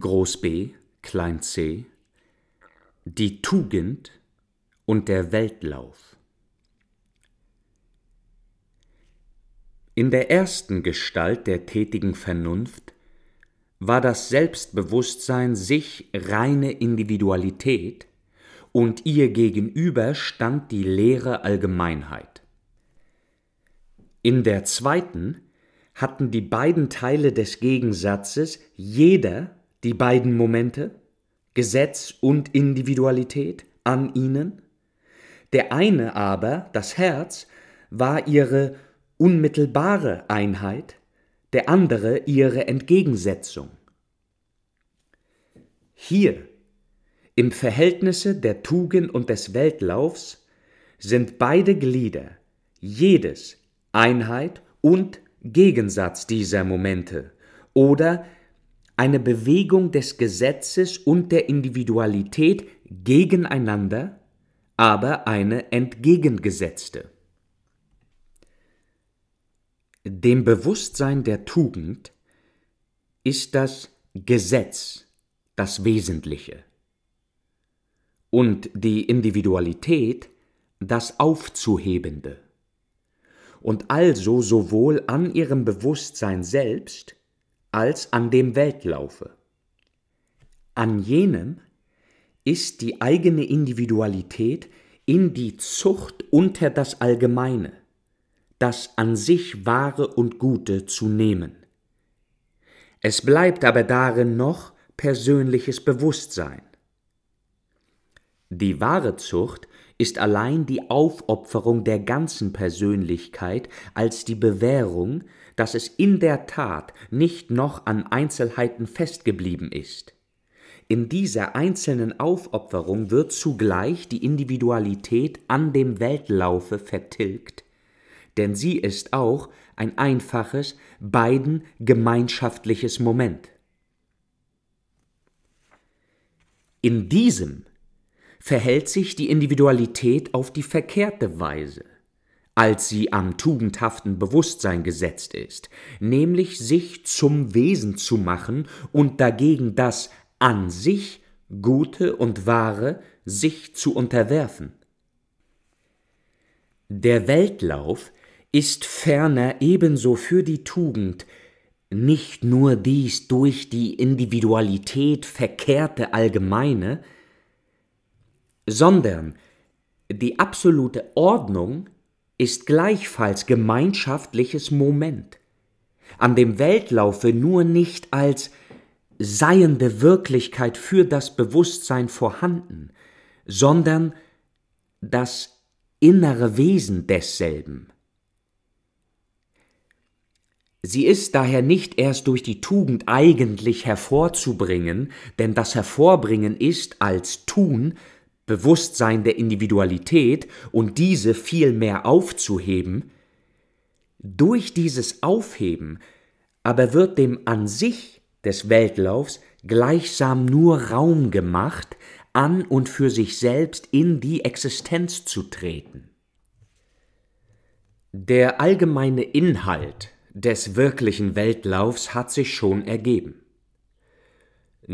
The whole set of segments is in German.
Groß B, Klein C, die Tugend und der Weltlauf. In der ersten Gestalt der tätigen Vernunft war das Selbstbewusstsein sich reine Individualität und ihr gegenüber stand die leere Allgemeinheit. In der zweiten hatten die beiden Teile des Gegensatzes jeder die beiden Momente, Gesetz und Individualität, an ihnen. Der eine aber, das Herz, war ihre unmittelbare Einheit, der andere ihre Entgegensetzung. Hier, im Verhältnisse der Tugend und des Weltlaufs, sind beide Glieder, jedes Einheit und Gegensatz dieser Momente oder eine Bewegung des Gesetzes und der Individualität gegeneinander, aber eine entgegengesetzte. Dem Bewusstsein der Tugend ist das Gesetz das Wesentliche und die Individualität das Aufzuhebende und also sowohl an ihrem Bewusstsein selbst als an dem Weltlaufe. An jenem ist die eigene Individualität in die Zucht unter das Allgemeine, das an sich Wahre und Gute zu nehmen. Es bleibt aber darin noch persönliches Bewusstsein. Die wahre Zucht ist allein die Aufopferung der ganzen Persönlichkeit als die Bewährung, dass es in der Tat nicht noch an Einzelheiten festgeblieben ist. In dieser einzelnen Aufopferung wird zugleich die Individualität an dem Weltlaufe vertilgt, denn sie ist auch ein einfaches, beiden gemeinschaftliches Moment. In diesem verhält sich die Individualität auf die verkehrte Weise, als sie am tugendhaften Bewusstsein gesetzt ist, nämlich sich zum Wesen zu machen und dagegen das an sich Gute und Wahre sich zu unterwerfen. Der Weltlauf ist ferner ebenso für die Tugend nicht nur dies durch die Individualität verkehrte Allgemeine, sondern die absolute Ordnung ist gleichfalls gemeinschaftliches Moment, an dem Weltlaufe nur nicht als seiende Wirklichkeit für das Bewusstsein vorhanden, sondern das innere Wesen desselben. Sie ist daher nicht erst durch die Tugend eigentlich hervorzubringen, denn das Hervorbringen ist als Tun Bewusstsein der Individualität und diese viel mehr aufzuheben, durch dieses Aufheben aber wird dem an sich des Weltlaufs gleichsam nur Raum gemacht, an und für sich selbst in die Existenz zu treten. Der allgemeine Inhalt des wirklichen Weltlaufs hat sich schon ergeben.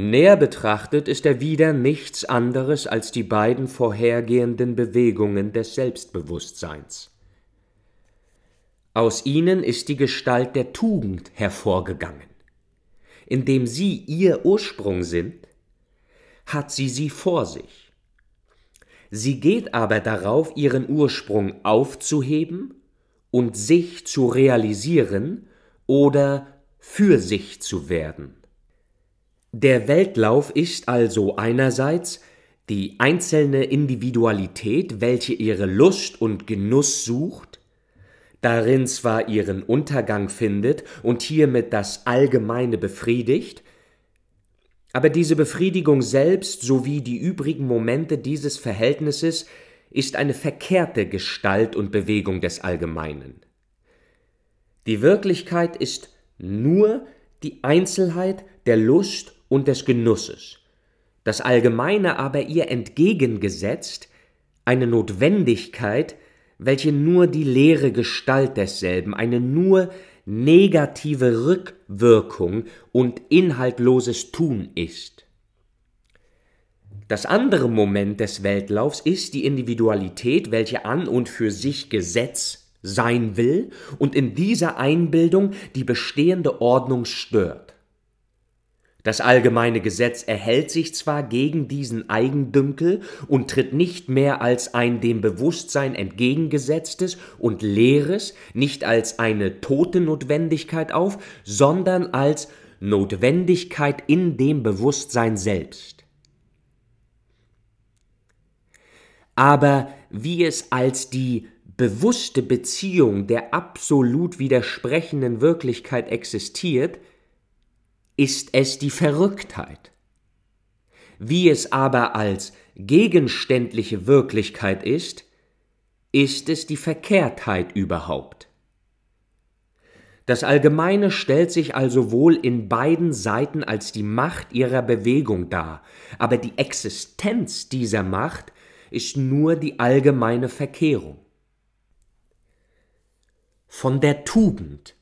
Näher betrachtet ist er wieder nichts anderes als die beiden vorhergehenden Bewegungen des Selbstbewusstseins. Aus ihnen ist die Gestalt der Tugend hervorgegangen. Indem sie ihr Ursprung sind, hat sie sie vor sich. Sie geht aber darauf, ihren Ursprung aufzuheben und sich zu realisieren oder für sich zu werden. Der Weltlauf ist also einerseits die einzelne Individualität, welche ihre Lust und Genuss sucht, darin zwar ihren Untergang findet und hiermit das Allgemeine befriedigt, aber diese Befriedigung selbst sowie die übrigen Momente dieses Verhältnisses ist eine verkehrte Gestalt und Bewegung des Allgemeinen. Die Wirklichkeit ist nur die Einzelheit der Lust und des Genusses, das Allgemeine aber ihr entgegengesetzt eine Notwendigkeit, welche nur die leere Gestalt desselben, eine nur negative Rückwirkung und inhaltloses Tun ist. Das andere Moment des Weltlaufs ist die Individualität, welche an und für sich Gesetz sein will und in dieser Einbildung die bestehende Ordnung stört. Das allgemeine Gesetz erhält sich zwar gegen diesen Eigendünkel und tritt nicht mehr als ein dem Bewusstsein entgegengesetztes und leeres, nicht als eine tote Notwendigkeit auf, sondern als Notwendigkeit in dem Bewusstsein selbst. Aber wie es als die bewusste Beziehung der absolut widersprechenden Wirklichkeit existiert, ist es die Verrücktheit. Wie es aber als gegenständliche Wirklichkeit ist, ist es die Verkehrtheit überhaupt. Das Allgemeine stellt sich also wohl in beiden Seiten als die Macht ihrer Bewegung dar, aber die Existenz dieser Macht ist nur die allgemeine Verkehrung. Von der Tugend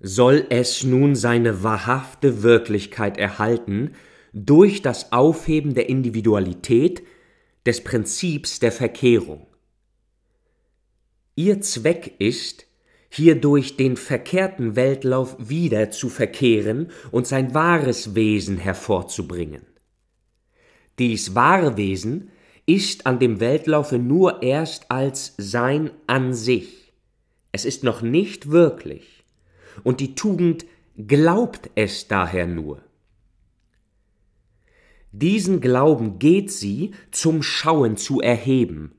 soll es nun seine wahrhafte Wirklichkeit erhalten durch das Aufheben der Individualität, des Prinzips der Verkehrung. Ihr Zweck ist, hierdurch den verkehrten Weltlauf wieder zu verkehren und sein wahres Wesen hervorzubringen. Dies wahre Wesen ist an dem Weltlaufe nur erst als Sein an sich. Es ist noch nicht wirklich und die Tugend glaubt es daher nur. Diesen Glauben geht sie zum Schauen zu erheben,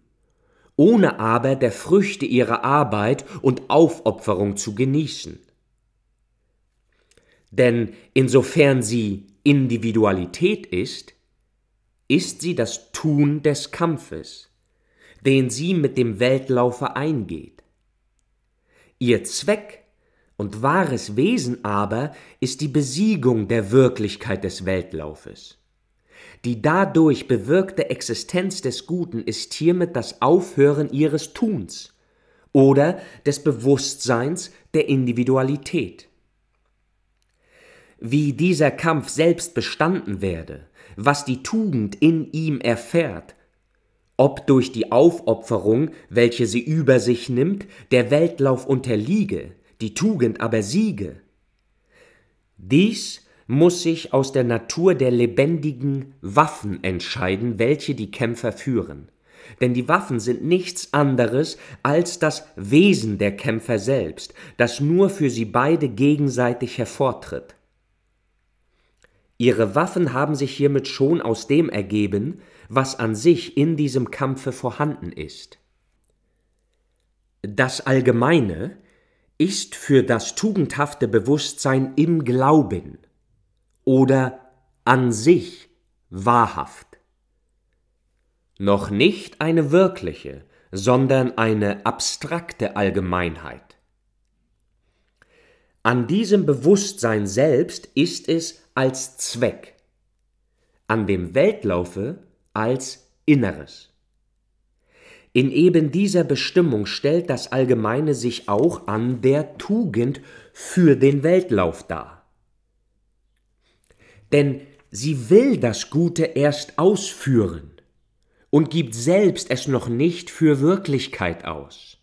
ohne aber der Früchte ihrer Arbeit und Aufopferung zu genießen. Denn insofern sie Individualität ist, ist sie das Tun des Kampfes, den sie mit dem Weltlaufe eingeht. Ihr Zweck ist, und wahres Wesen aber ist die Besiegung der Wirklichkeit des Weltlaufes. Die dadurch bewirkte Existenz des Guten ist hiermit das Aufhören ihres Tuns oder des Bewusstseins der Individualität. Wie dieser Kampf selbst bestanden werde, was die Tugend in ihm erfährt, ob durch die Aufopferung, welche sie über sich nimmt, der Weltlauf unterliege, die Tugend aber siege. Dies muss sich aus der Natur der lebendigen Waffen entscheiden, welche die Kämpfer führen. Denn die Waffen sind nichts anderes als das Wesen der Kämpfer selbst, das nur für sie beide gegenseitig hervortritt. Ihre Waffen haben sich hiermit schon aus dem ergeben, was an sich in diesem Kampfe vorhanden ist. Das Allgemeine, ist für das tugendhafte Bewusstsein im Glauben oder an sich wahrhaft. Noch nicht eine wirkliche, sondern eine abstrakte Allgemeinheit. An diesem Bewusstsein selbst ist es als Zweck, an dem Weltlaufe als Inneres. In eben dieser Bestimmung stellt das Allgemeine sich auch an der Tugend für den Weltlauf dar. Denn sie will das Gute erst ausführen und gibt selbst es noch nicht für Wirklichkeit aus.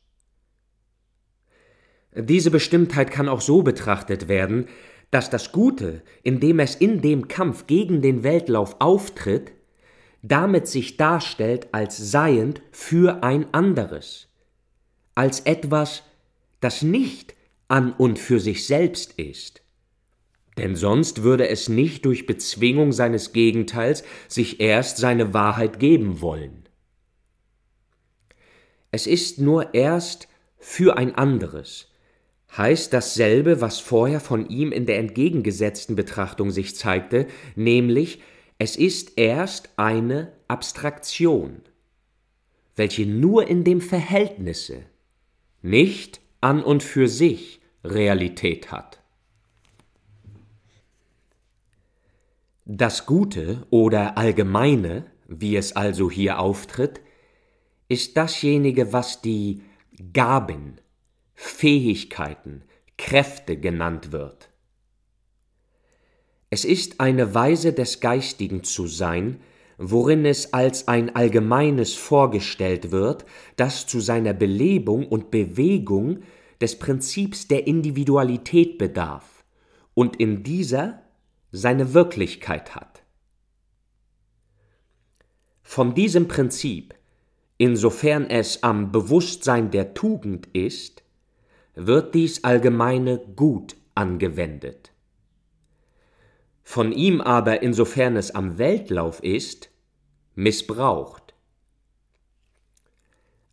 Diese Bestimmtheit kann auch so betrachtet werden, dass das Gute, indem es in dem Kampf gegen den Weltlauf auftritt, damit sich darstellt als seiend für ein anderes, als etwas, das nicht an und für sich selbst ist. Denn sonst würde es nicht durch Bezwingung seines Gegenteils sich erst seine Wahrheit geben wollen. Es ist nur erst für ein anderes, heißt dasselbe, was vorher von ihm in der entgegengesetzten Betrachtung sich zeigte, nämlich es ist erst eine Abstraktion, welche nur in dem Verhältnisse, nicht an und für sich Realität hat. Das Gute oder Allgemeine, wie es also hier auftritt, ist dasjenige, was die Gaben, Fähigkeiten, Kräfte genannt wird. Es ist eine Weise des Geistigen zu sein, worin es als ein Allgemeines vorgestellt wird, das zu seiner Belebung und Bewegung des Prinzips der Individualität bedarf und in dieser seine Wirklichkeit hat. Von diesem Prinzip, insofern es am Bewusstsein der Tugend ist, wird dies allgemeine Gut angewendet von ihm aber, insofern es am Weltlauf ist, missbraucht.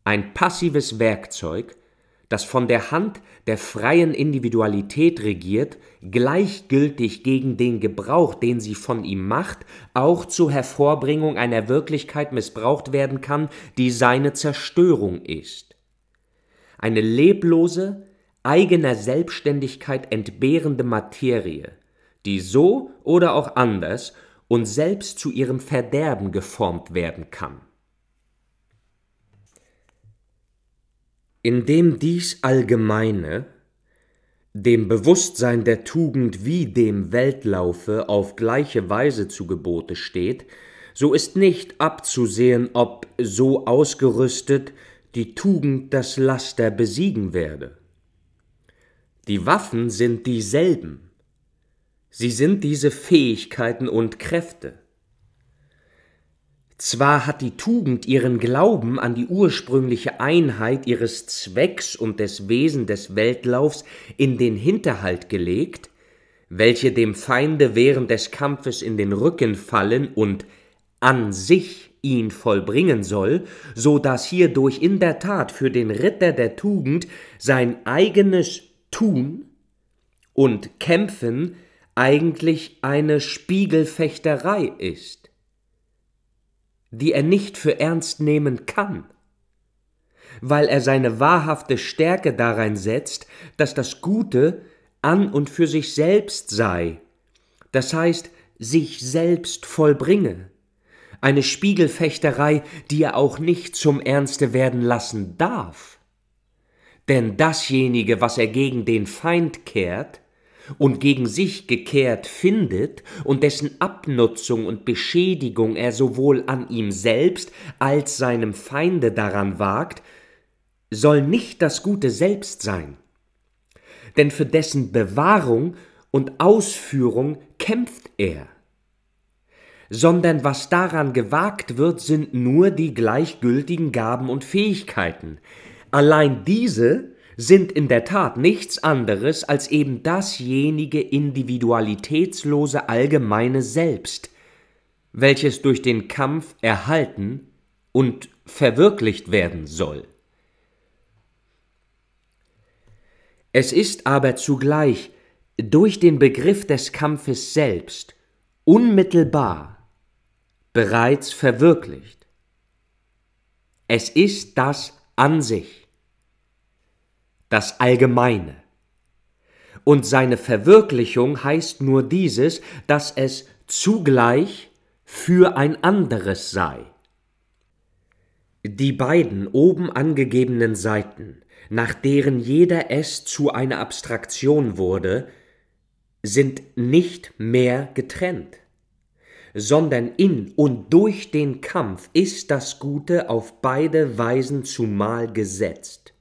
Ein passives Werkzeug, das von der Hand der freien Individualität regiert, gleichgültig gegen den Gebrauch, den sie von ihm macht, auch zur Hervorbringung einer Wirklichkeit missbraucht werden kann, die seine Zerstörung ist. Eine leblose, eigener Selbstständigkeit entbehrende Materie, die so oder auch anders und selbst zu ihrem Verderben geformt werden kann. Indem dies Allgemeine dem Bewusstsein der Tugend wie dem Weltlaufe auf gleiche Weise zu Gebote steht, so ist nicht abzusehen, ob so ausgerüstet die Tugend das Laster besiegen werde. Die Waffen sind dieselben, Sie sind diese Fähigkeiten und Kräfte. Zwar hat die Tugend ihren Glauben an die ursprüngliche Einheit ihres Zwecks und des Wesen des Weltlaufs in den Hinterhalt gelegt, welche dem Feinde während des Kampfes in den Rücken fallen und an sich ihn vollbringen soll, so dass hierdurch in der Tat für den Ritter der Tugend sein eigenes Tun und Kämpfen eigentlich eine Spiegelfechterei ist, die er nicht für ernst nehmen kann, weil er seine wahrhafte Stärke darein setzt, dass das Gute an und für sich selbst sei, das heißt, sich selbst vollbringe, eine Spiegelfechterei, die er auch nicht zum Ernste werden lassen darf. Denn dasjenige, was er gegen den Feind kehrt, und gegen sich gekehrt findet und dessen Abnutzung und Beschädigung er sowohl an ihm selbst als seinem Feinde daran wagt, soll nicht das Gute selbst sein. Denn für dessen Bewahrung und Ausführung kämpft er. Sondern was daran gewagt wird, sind nur die gleichgültigen Gaben und Fähigkeiten. Allein diese sind in der Tat nichts anderes als eben dasjenige individualitätslose allgemeine Selbst, welches durch den Kampf erhalten und verwirklicht werden soll. Es ist aber zugleich durch den Begriff des Kampfes selbst unmittelbar bereits verwirklicht. Es ist das an sich das Allgemeine. Und seine Verwirklichung heißt nur dieses, dass es zugleich für ein anderes sei. Die beiden oben angegebenen Seiten, nach deren jeder es zu einer Abstraktion wurde, sind nicht mehr getrennt, sondern in und durch den Kampf ist das Gute auf beide Weisen zumal gesetzt.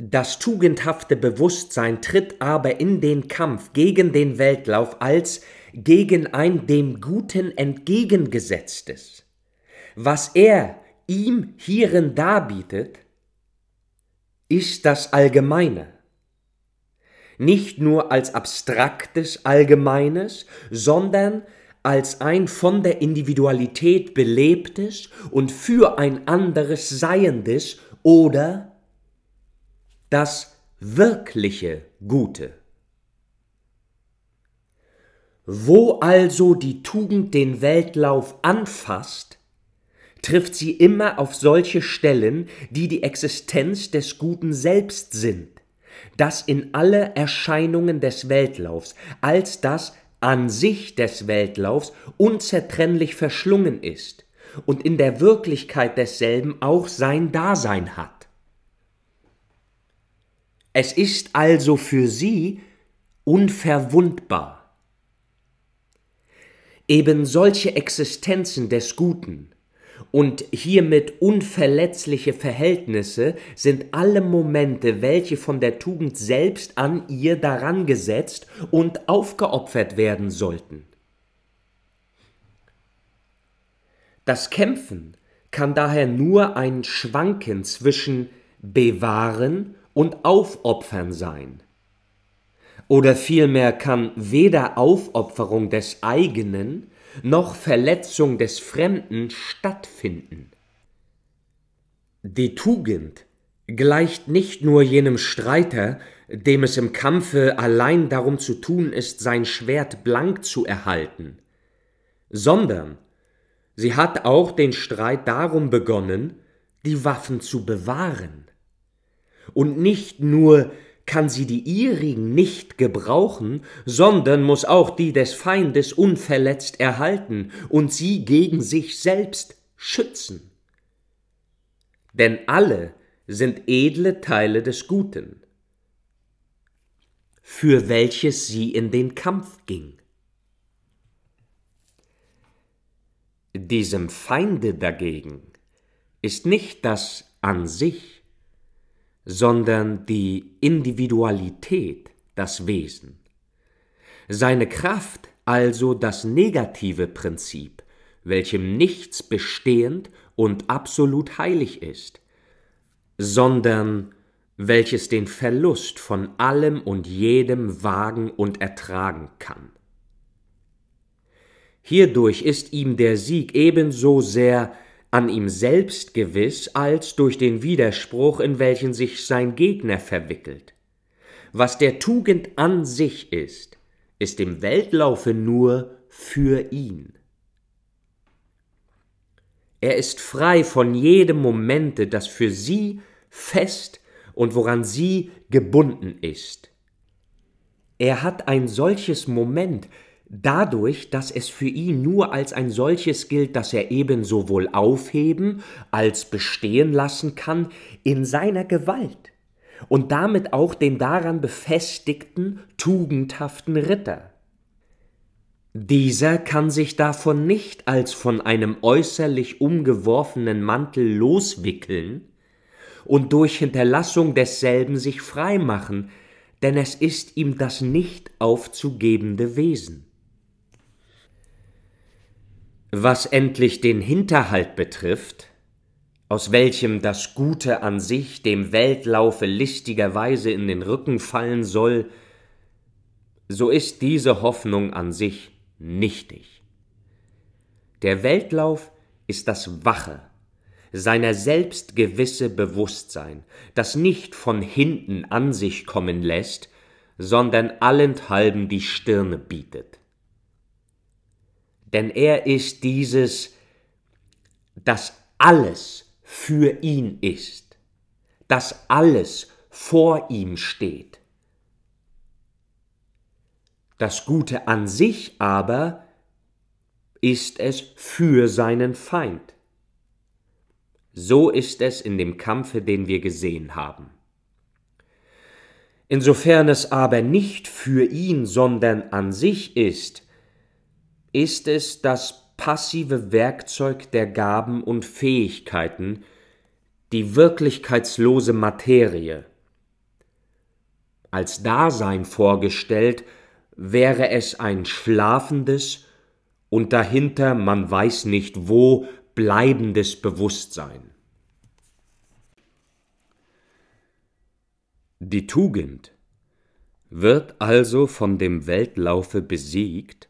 Das tugendhafte Bewusstsein tritt aber in den Kampf gegen den Weltlauf als gegen ein dem Guten entgegengesetztes. Was er ihm hierin darbietet, ist das Allgemeine. Nicht nur als abstraktes Allgemeines, sondern als ein von der Individualität belebtes und für ein anderes Seiendes oder das wirkliche Gute. Wo also die Tugend den Weltlauf anfasst, trifft sie immer auf solche Stellen, die die Existenz des Guten selbst sind, das in alle Erscheinungen des Weltlaufs, als das an sich des Weltlaufs unzertrennlich verschlungen ist und in der Wirklichkeit desselben auch sein Dasein hat. Es ist also für sie unverwundbar. Eben solche Existenzen des Guten und hiermit unverletzliche Verhältnisse sind alle Momente, welche von der Tugend selbst an ihr darangesetzt und aufgeopfert werden sollten. Das Kämpfen kann daher nur ein Schwanken zwischen bewahren und aufopfern sein. Oder vielmehr kann weder Aufopferung des eigenen noch Verletzung des Fremden stattfinden. Die Tugend gleicht nicht nur jenem Streiter, dem es im Kampfe allein darum zu tun ist, sein Schwert blank zu erhalten, sondern sie hat auch den Streit darum begonnen, die Waffen zu bewahren. Und nicht nur kann sie die ihrigen nicht gebrauchen, sondern muss auch die des Feindes unverletzt erhalten und sie gegen sich selbst schützen. Denn alle sind edle Teile des Guten, für welches sie in den Kampf ging. Diesem Feinde dagegen ist nicht das an sich, sondern die Individualität das Wesen. Seine Kraft also das negative Prinzip, welchem nichts bestehend und absolut heilig ist, sondern welches den Verlust von allem und jedem wagen und ertragen kann. Hierdurch ist ihm der Sieg ebenso sehr an ihm selbst gewiss als durch den Widerspruch, in welchen sich sein Gegner verwickelt. Was der Tugend an sich ist, ist im Weltlaufe nur für ihn. Er ist frei von jedem Momente, das für sie fest und woran sie gebunden ist. Er hat ein solches Moment, Dadurch, dass es für ihn nur als ein solches gilt, dass er eben sowohl aufheben als bestehen lassen kann in seiner Gewalt und damit auch den daran befestigten, tugendhaften Ritter. Dieser kann sich davon nicht als von einem äußerlich umgeworfenen Mantel loswickeln und durch Hinterlassung desselben sich freimachen, denn es ist ihm das nicht aufzugebende Wesen. Was endlich den Hinterhalt betrifft, aus welchem das Gute an sich dem Weltlaufe listigerweise in den Rücken fallen soll, so ist diese Hoffnung an sich nichtig. Der Weltlauf ist das Wache, seiner selbst gewisse Bewusstsein, das nicht von hinten an sich kommen lässt, sondern allenthalben die Stirne bietet denn er ist dieses, das alles für ihn ist, das alles vor ihm steht. Das Gute an sich aber ist es für seinen Feind. So ist es in dem Kampfe, den wir gesehen haben. Insofern es aber nicht für ihn, sondern an sich ist, ist es das passive Werkzeug der Gaben und Fähigkeiten, die wirklichkeitslose Materie. Als Dasein vorgestellt wäre es ein schlafendes und dahinter man weiß nicht wo bleibendes Bewusstsein. Die Tugend wird also von dem Weltlaufe besiegt,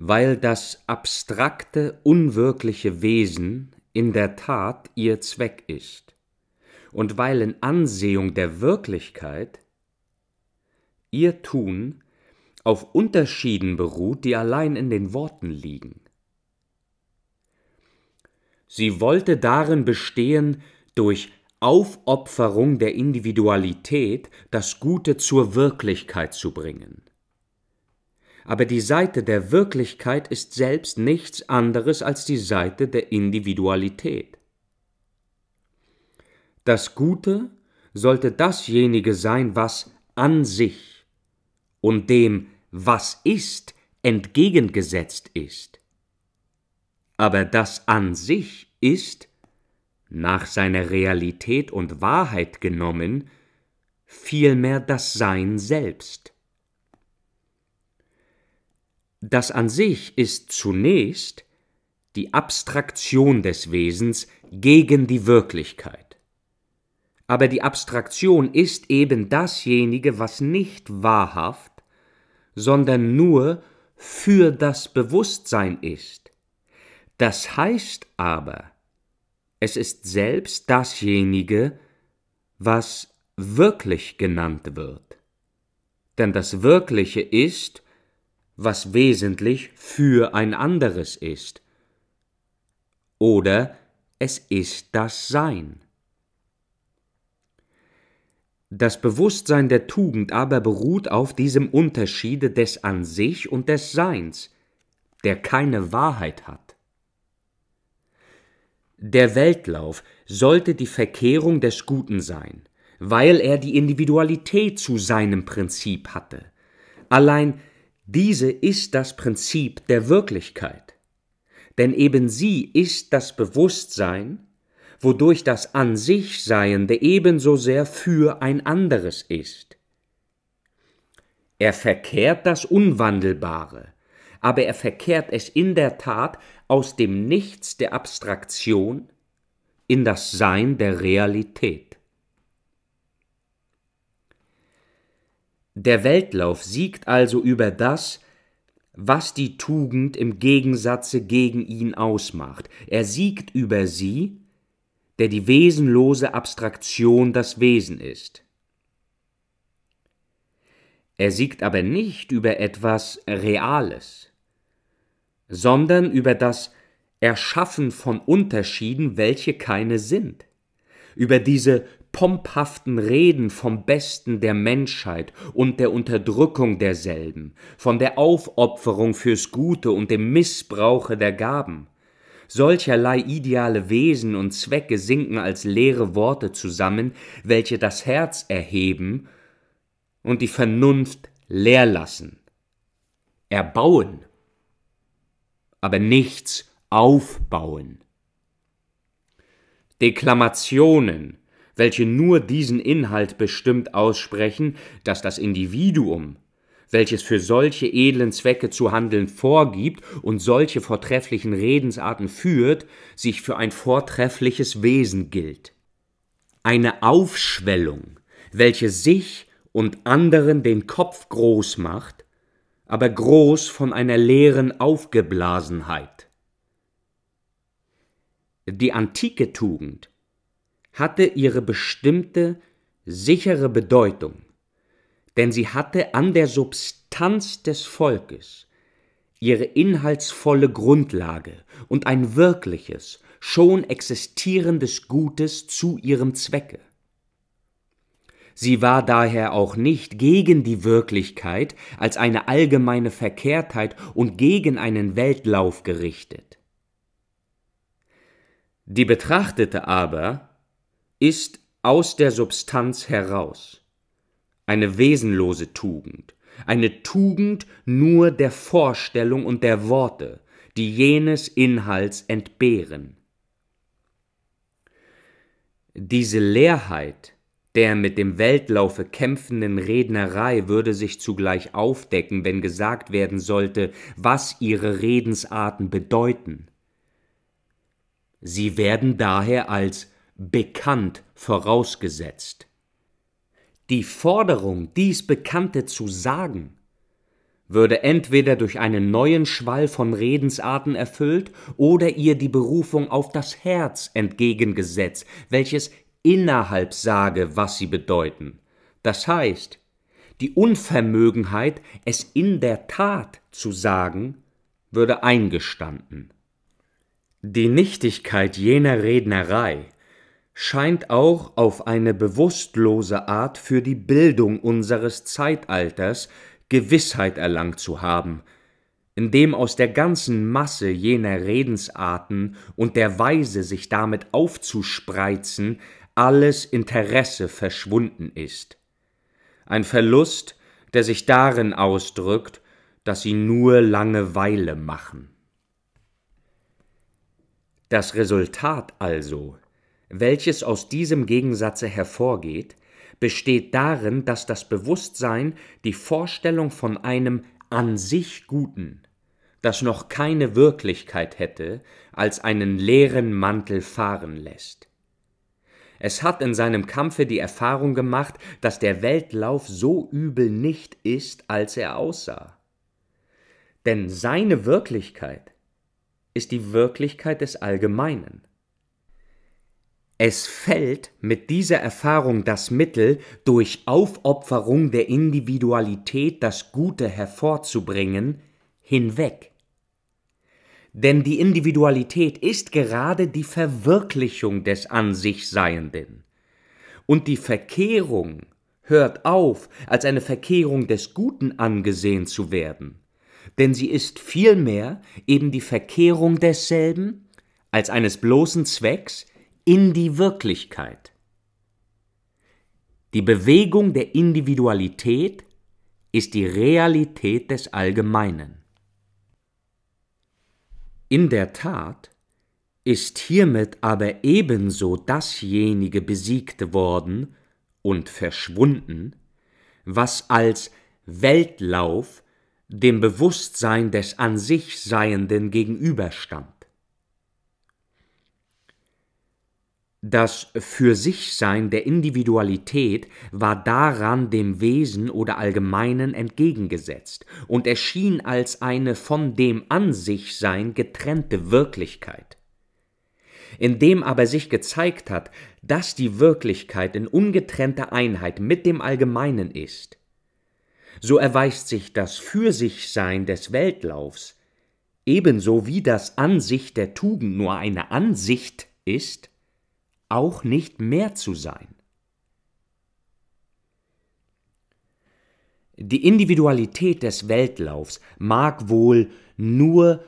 weil das abstrakte, unwirkliche Wesen in der Tat ihr Zweck ist, und weil in Ansehung der Wirklichkeit ihr Tun auf Unterschieden beruht, die allein in den Worten liegen. Sie wollte darin bestehen, durch Aufopferung der Individualität das Gute zur Wirklichkeit zu bringen aber die Seite der Wirklichkeit ist selbst nichts anderes als die Seite der Individualität. Das Gute sollte dasjenige sein, was an sich und dem, was ist, entgegengesetzt ist. Aber das an sich ist, nach seiner Realität und Wahrheit genommen, vielmehr das Sein selbst. Das an sich ist zunächst die Abstraktion des Wesens gegen die Wirklichkeit. Aber die Abstraktion ist eben dasjenige, was nicht wahrhaft, sondern nur für das Bewusstsein ist. Das heißt aber, es ist selbst dasjenige, was wirklich genannt wird. Denn das Wirkliche ist was wesentlich für ein anderes ist. Oder es ist das Sein. Das Bewusstsein der Tugend aber beruht auf diesem Unterschiede des an sich und des Seins, der keine Wahrheit hat. Der Weltlauf sollte die Verkehrung des Guten sein, weil er die Individualität zu seinem Prinzip hatte. Allein diese ist das Prinzip der Wirklichkeit, denn eben sie ist das Bewusstsein, wodurch das an sich Seiende ebenso sehr für ein anderes ist. Er verkehrt das Unwandelbare, aber er verkehrt es in der Tat aus dem Nichts der Abstraktion in das Sein der Realität. Der Weltlauf siegt also über das, was die Tugend im Gegensatze gegen ihn ausmacht. Er siegt über sie, der die wesenlose Abstraktion das Wesen ist. Er siegt aber nicht über etwas Reales, sondern über das Erschaffen von Unterschieden, welche keine sind, über diese pomphaften Reden vom Besten der Menschheit und der Unterdrückung derselben, von der Aufopferung fürs Gute und dem Missbrauche der Gaben. Solcherlei ideale Wesen und Zwecke sinken als leere Worte zusammen, welche das Herz erheben und die Vernunft leer lassen, erbauen, aber nichts aufbauen. Deklamationen, welche nur diesen Inhalt bestimmt aussprechen, dass das Individuum, welches für solche edlen Zwecke zu handeln vorgibt und solche vortrefflichen Redensarten führt, sich für ein vortreffliches Wesen gilt. Eine Aufschwellung, welche sich und anderen den Kopf groß macht, aber groß von einer leeren Aufgeblasenheit. Die antike Tugend, hatte ihre bestimmte, sichere Bedeutung, denn sie hatte an der Substanz des Volkes ihre inhaltsvolle Grundlage und ein wirkliches, schon existierendes Gutes zu ihrem Zwecke. Sie war daher auch nicht gegen die Wirklichkeit als eine allgemeine Verkehrtheit und gegen einen Weltlauf gerichtet. Die betrachtete aber, ist aus der Substanz heraus. Eine wesenlose Tugend, eine Tugend nur der Vorstellung und der Worte, die jenes Inhalts entbehren. Diese Leerheit der mit dem Weltlaufe kämpfenden Rednerei würde sich zugleich aufdecken, wenn gesagt werden sollte, was ihre Redensarten bedeuten. Sie werden daher als bekannt vorausgesetzt. Die Forderung, dies Bekannte zu sagen, würde entweder durch einen neuen Schwall von Redensarten erfüllt oder ihr die Berufung auf das Herz entgegengesetzt, welches innerhalb sage, was sie bedeuten. Das heißt, die Unvermögenheit, es in der Tat zu sagen, würde eingestanden. Die Nichtigkeit jener Rednerei, scheint auch auf eine bewusstlose Art für die Bildung unseres Zeitalters Gewissheit erlangt zu haben, indem aus der ganzen Masse jener Redensarten und der Weise, sich damit aufzuspreizen, alles Interesse verschwunden ist. Ein Verlust, der sich darin ausdrückt, dass sie nur Langeweile machen. Das Resultat also welches aus diesem Gegensatze hervorgeht, besteht darin, dass das Bewusstsein die Vorstellung von einem an sich Guten, das noch keine Wirklichkeit hätte, als einen leeren Mantel fahren lässt. Es hat in seinem Kampfe die Erfahrung gemacht, dass der Weltlauf so übel nicht ist, als er aussah. Denn seine Wirklichkeit ist die Wirklichkeit des Allgemeinen. Es fällt mit dieser Erfahrung das Mittel, durch Aufopferung der Individualität das Gute hervorzubringen, hinweg. Denn die Individualität ist gerade die Verwirklichung des an sich Seienden. Und die Verkehrung hört auf, als eine Verkehrung des Guten angesehen zu werden, denn sie ist vielmehr eben die Verkehrung desselben als eines bloßen Zwecks, in die Wirklichkeit. Die Bewegung der Individualität ist die Realität des Allgemeinen. In der Tat ist hiermit aber ebenso dasjenige besiegt worden und verschwunden, was als Weltlauf dem Bewusstsein des an sich Seienden gegenüberstand. Das Für sich Sein der Individualität war daran dem Wesen oder Allgemeinen entgegengesetzt und erschien als eine von dem an sich Sein getrennte Wirklichkeit. Indem aber sich gezeigt hat, dass die Wirklichkeit in ungetrennter Einheit mit dem Allgemeinen ist, so erweist sich das Für sich Sein des Weltlaufs ebenso wie das Ansicht der Tugend nur eine Ansicht ist, auch nicht mehr zu sein. Die Individualität des Weltlaufs mag wohl nur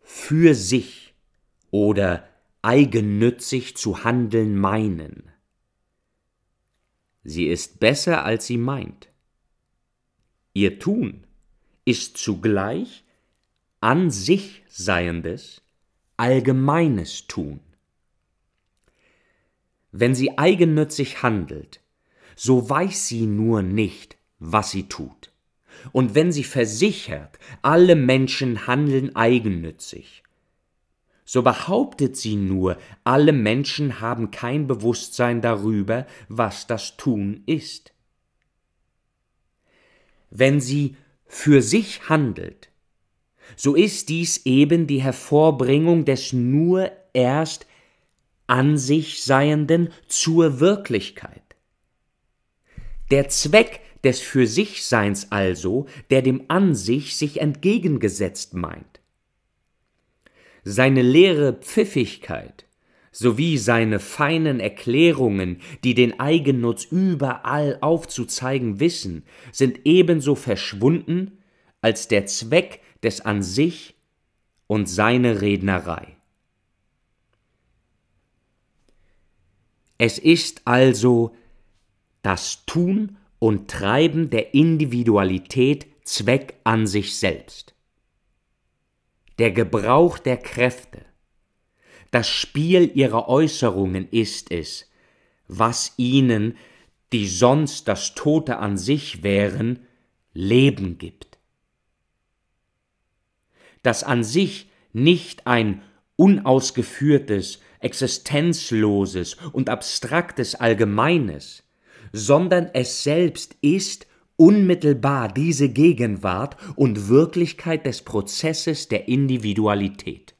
für sich oder eigennützig zu handeln meinen. Sie ist besser, als sie meint. Ihr Tun ist zugleich an sich seiendes, allgemeines Tun wenn sie eigennützig handelt, so weiß sie nur nicht, was sie tut. Und wenn sie versichert, alle Menschen handeln eigennützig, so behauptet sie nur, alle Menschen haben kein Bewusstsein darüber, was das Tun ist. Wenn sie für sich handelt, so ist dies eben die Hervorbringung des nur erst an sich Seienden zur Wirklichkeit. Der Zweck des für sich Seins also, der dem an sich sich entgegengesetzt meint. Seine leere Pfiffigkeit sowie seine feinen Erklärungen, die den Eigennutz überall aufzuzeigen wissen, sind ebenso verschwunden als der Zweck des an sich und seine Rednerei. Es ist also das Tun und Treiben der Individualität Zweck an sich selbst. Der Gebrauch der Kräfte, das Spiel ihrer Äußerungen ist es, was ihnen, die sonst das Tote an sich wären, Leben gibt. Das an sich nicht ein unausgeführtes, Existenzloses und Abstraktes Allgemeines, sondern es selbst ist unmittelbar diese Gegenwart und Wirklichkeit des Prozesses der Individualität.